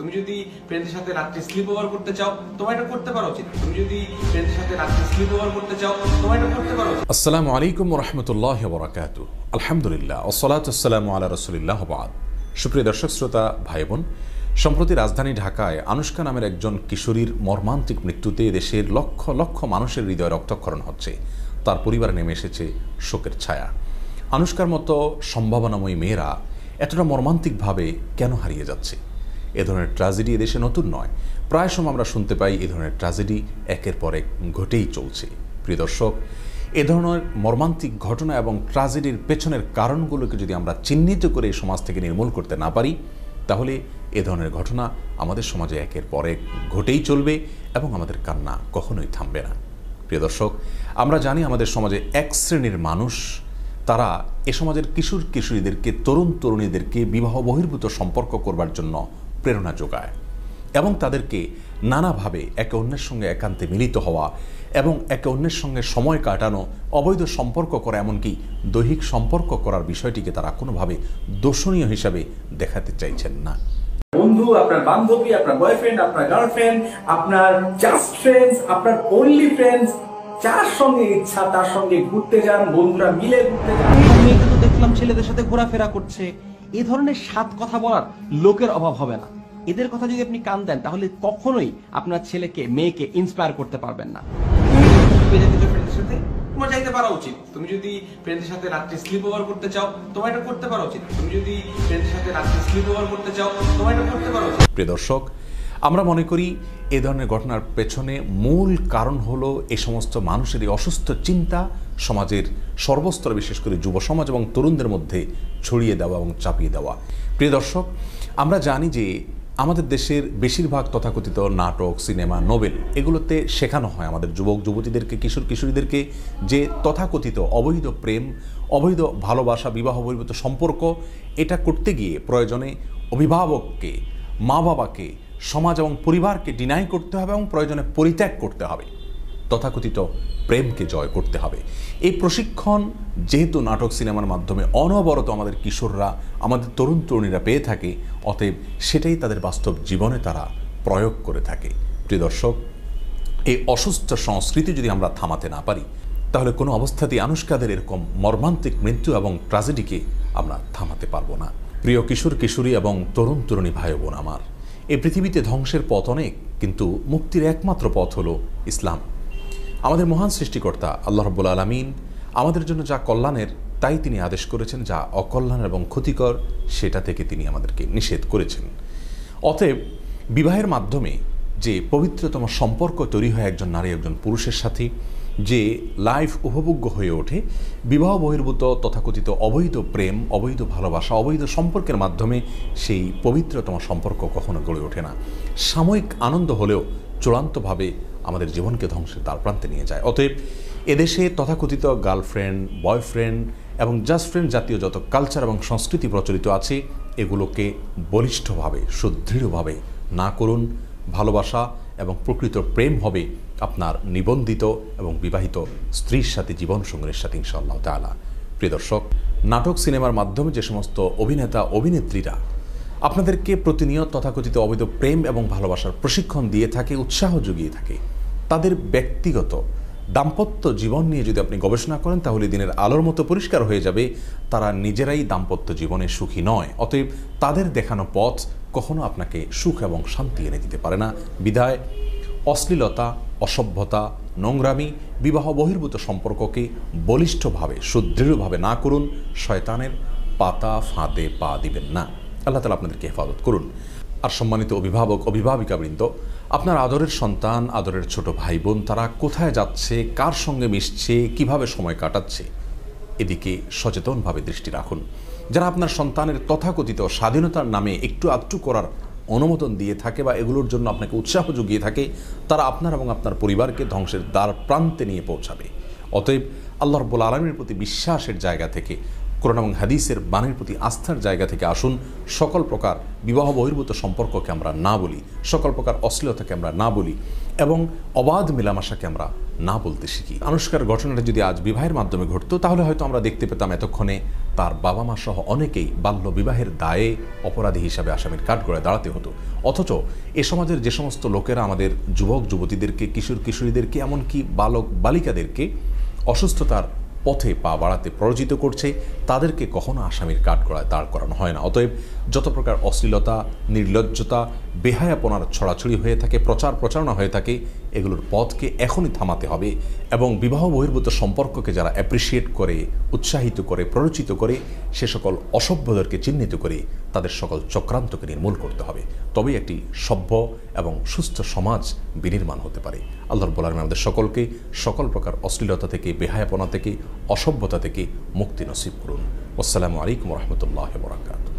তুমি যদি ফ্রেন্ডের সাথে রাত্রে স্লিপ ওভার করতে চাও তোমার এটা করতে পারো উচিত তুমি যদি ফ্রেন্ডের সাথে রাত্রে স্লিপ ওভার করতে চাও তোমার এটা করতে পারো আসসালামু আলাইকুম রহমতুল্লাহ বরাকাত আলহামদুলিল্লাহ ওসলাতাম আলা রসুলিল্লাহ বাদ সুপ্রিয় দর্শক শ্রোতা ভাই বোন সম্প্রতি রাজধানী ঢাকায় আনুষ্কা নামের একজন কিশোরীর মর্মান্তিক মৃত্যুতে দেশের লক্ষ লক্ষ মানুষের হৃদয় রক্তক্ষরণ হচ্ছে তার পরিবার নেমে এসেছে শোকের ছায়া আনুষ্কার মতো সম্ভাবনাময়ী মেয়েরা এতটা মর্মান্তিকভাবে কেন হারিয়ে যাচ্ছে এ ধরনের ট্র্যাজেডি এদেশে নতুন নয় প্রায় সময় আমরা শুনতে পাই এ ধরনের ট্র্যাজেডি একের পর এক ঘটেই চলছে প্রিয় দর্শক এ ধরনের মর্মান্তিক ঘটনা এবং ট্র্যাজেডির পেছনের কারণগুলোকে যদি আমরা চিহ্নিত করে সমাজ থেকে নির্মূল করতে না পারি তাহলে এ ধরনের ঘটনা আমাদের সমাজে একের পর এক ঘটেই চলবে এবং আমাদের কান্না কখনোই থামবে না প্রিয় দর্শক আমরা জানি আমাদের সমাজে এক শ্রেণীর মানুষ তারা এ সমাজের কিশোর কিশোরীদেরকে তরুণ তরুণীদেরকে বিবাহ বহির্ভূত সম্পর্ক করবার জন্য প্রেরণা যোগায় এবং তাদেরকে নানাভাবে একে অন্যের সঙ্গে একান্তে মিলিত হওয়া এবং একে অন্যের সঙ্গে সময় কাটানো অবৈধ সম্পর্ক করা এমনকি দৈহিক সম্পর্ক করার বিষয়টিকে তারা কোনোভাবে দোষণীয় হিসাবে দেখাতে চাইছেন না বন্ধু আপনার বান্ধবী আপনার বয়ফ্রেন্ড আপনার গার্লফ্রেন্ড আপনার জাস্ট ফ্রেন্ডস আপনার ওনলি ফ্রেন্ডস যার সঙ্গে ইচ্ছা তার সঙ্গে ঘুরতে যান বন্ধুরা মিলে ঘুরতে যান আমি দেখলাম ছেলেদের সাথে ঘোরাফেরা করছে এ ধরনের সাত কথা বলার লোকের অভাব হবে না এদের কথা যদি আপনি কান দেন তাহলে কখনোই আপনার ছেলেকে মেয়েকে ইন্সপায়ার করতে পারবেন না উচিত তুমি যদি ফ্রেন্ডের সাথে স্লিপ করতে করতে যদি স্লিপ করতে করতে আমরা মনে করি এ ধরনের ঘটনার পেছনে মূল কারণ হলো এ সমস্ত মানুষের অসুস্থ চিন্তা সমাজের সর্বস্তর বিশেষ করে যুব সমাজ এবং তরুণদের মধ্যে ছড়িয়ে দেওয়া এবং চাপিয়ে দেওয়া প্রিয় দর্শক আমরা জানি যে আমাদের দেশের বেশিরভাগ তথাকথিত নাটক সিনেমা নোবেল এগুলোতে শেখানো হয় আমাদের যুবক যুবতীদেরকে কিশোর কিশোরীদেরকে যে তথাকথিত অবৈধ প্রেম অবৈধ ভালোবাসা বিবাহ বহির্ভূত সম্পর্ক এটা করতে গিয়ে প্রয়োজনে অভিভাবককে মা বাবাকে সমাজ এবং পরিবারকে ডিনাই করতে হবে এবং প্রয়োজনে পরিত্যাগ করতে হবে তথাকথিত প্রেমকে জয় করতে হবে এই প্রশিক্ষণ যেহেতু নাটক সিনেমার মাধ্যমে অনবরত আমাদের কিশোররা আমাদের তরুণ তরুণীরা পেয়ে থাকে অতএব সেটাই তাদের বাস্তব জীবনে তারা প্রয়োগ করে থাকে প্রিয় দর্শক এই অসুস্থ সংস্কৃতি যদি আমরা থামাতে না পারি তাহলে কোনো অবস্থাতেই আনুষ্কাদের এরকম মর্মান্তিক মৃত্যু এবং ট্রাজেডিকে আমরা থামাতে পারবো না প্রিয় কিশোর কিশোরী এবং তরুণ তরুণী ভাই বোন আমার এই পৃথিবীতে ধ্বংসের পথ অনেক কিন্তু মুক্তির একমাত্র পথ হলো ইসলাম আমাদের মহান সৃষ্টিকর্তা আল্লাহ রব্বুল আলমিন আমাদের জন্য যা কল্যাণের তাই তিনি আদেশ করেছেন যা অকল্যাণ এবং ক্ষতিকর সেটা থেকে তিনি আমাদেরকে নিষেধ করেছেন অতএব বিবাহের মাধ্যমে যে পবিত্রতম সম্পর্ক তৈরি হয় একজন নারী একজন পুরুষের সাথে যে লাইফ উপভোগ্য হয়ে ওঠে বিবাহ বহির্ভূত তথাকথিত অবৈধ প্রেম অবৈধ ভালোবাসা অবৈধ সম্পর্কের মাধ্যমে সেই পবিত্রতম সম্পর্ক কখনো গড়ে ওঠে না সাময়িক আনন্দ হলেও চূড়ান্তভাবে আমাদের জীবনকে ধ্বংসের তার প্রান্তে নিয়ে যায় অতএব এদেশে তথাকথিত গার্লফ্রেন্ড বয়ফ্রেন্ড এবং জাস্ট ফ্রেন্ড জাতীয় যত কালচার এবং সংস্কৃতি প্রচলিত আছে এগুলোকে বলিষ্ঠভাবে সুদৃঢ়ভাবে না করুন ভালোবাসা এবং প্রকৃত প্রেম হবে আপনার নিবন্ধিত এবং বিবাহিত স্ত্রীর সাথে জীবন সঙ্গীর সাথে ইনশাল্লাহ তালা প্রিয় দর্শক নাটক সিনেমার মাধ্যমে যে সমস্ত অভিনেতা অভিনেত্রীরা আপনাদেরকে প্রতিনিয়ত তথাকথিত অবৈধ প্রেম এবং ভালোবাসার প্রশিক্ষণ দিয়ে থাকে উৎসাহ যুগিয়ে থাকে তাদের ব্যক্তিগত দাম্পত্য জীবন নিয়ে যদি আপনি গবেষণা করেন তাহলে দিনের আলোর মতো পরিষ্কার হয়ে যাবে তারা নিজেরাই দাম্পত্য জীবনে সুখী নয় অতএব তাদের দেখানো পথ কখনো আপনাকে সুখ এবং শান্তি এনে দিতে পারে না বিদায় অশ্লীলতা অসভ্যতা নোংরামি বিবাহ বহির্ভূত সম্পর্ককে বলিষ্ঠভাবে সুদৃঢ়ভাবে না করুন শয়তানের পাতা ফাঁদে পা দিবেন না আল্লাহ তালা আপনাদেরকে হেফাজত করুন আর সম্মানিত অভিভাবক অভিভাবিকাবৃন্দ আপনার আদরের সন্তান আদরের ছোট ভাই বোন তারা কোথায় যাচ্ছে কার সঙ্গে মিশছে কিভাবে সময় কাটাচ্ছে এদিকে সচেতনভাবে দৃষ্টি রাখুন যারা আপনার সন্তানের তথাকথিত স্বাধীনতার নামে একটু আধটু করার অনুমোদন দিয়ে থাকে বা এগুলোর জন্য আপনাকে উৎসাহ জুগিয়ে থাকে তারা আপনার এবং আপনার পরিবারকে ধ্বংসের দ্বার প্রান্তে নিয়ে পৌঁছাবে অতএব আল্লাহ রব্বুল আলমীর প্রতি বিশ্বাসের জায়গা থেকে কোরআন এবং হাদিসের বাণীর প্রতি আস্থার জায়গা থেকে আসুন সকল প্রকার বিবাহ বহির্ভূত সম্পর্ককে আমরা না বলি সকল প্রকার অশ্লীলতাকে আমরা না বলি এবং অবাধ মেলামেশাকে আমরা না বলতে শিখি আনুষ্কার ঘটনাটা যদি আজ বিবাহের মাধ্যমে ঘটতো তাহলে হয়তো আমরা দেখতে পেতাম এতক্ষণে তার বাবা মা সহ অনেকেই বাল্য বিবাহের দায়ে অপরাধী হিসাবে আসামির কাঠ কাঠগড়ায় দাঁড়াতে হতো অথচ এ সমাজের যে সমস্ত লোকেরা আমাদের যুবক যুবতীদেরকে কিশোর কিশোরীদেরকে এমনকি বালক বালিকাদেরকে অসুস্থতার পথে পা বাড়াতে প্ররোচিত করছে তাদেরকে কখনো আসামির কাঠগড়ায় দাঁড় করানো হয় না অতএব যত প্রকার অশ্লীলতা নির্লজ্জতা বেহায়াপনার ছড়াছড়ি হয়ে থাকে প্রচার প্রচারণা হয়ে থাকে এগুলোর পথকে এখনই থামাতে হবে এবং বিবাহ বহির্ভূত সম্পর্ককে যারা অ্যাপ্রিসিয়েট করে উৎসাহিত করে প্ররোচিত করে সে সকল অসভ্যদেরকে চিহ্নিত করে তাদের সকল চক্রান্তকে নির্মূল করতে হবে তবেই একটি সভ্য এবং সুস্থ সমাজ বিনির্মাণ হতে পারে আল্লাহর বলার আমাদের সকলকে সকল প্রকার অশ্লীলতা থেকে বেহায়াপনা থেকে অসভ্যতা থেকে মুক্তি নসিব করুন আসসালামু আলাইকুম রহমতুল্লাহ বরাকাত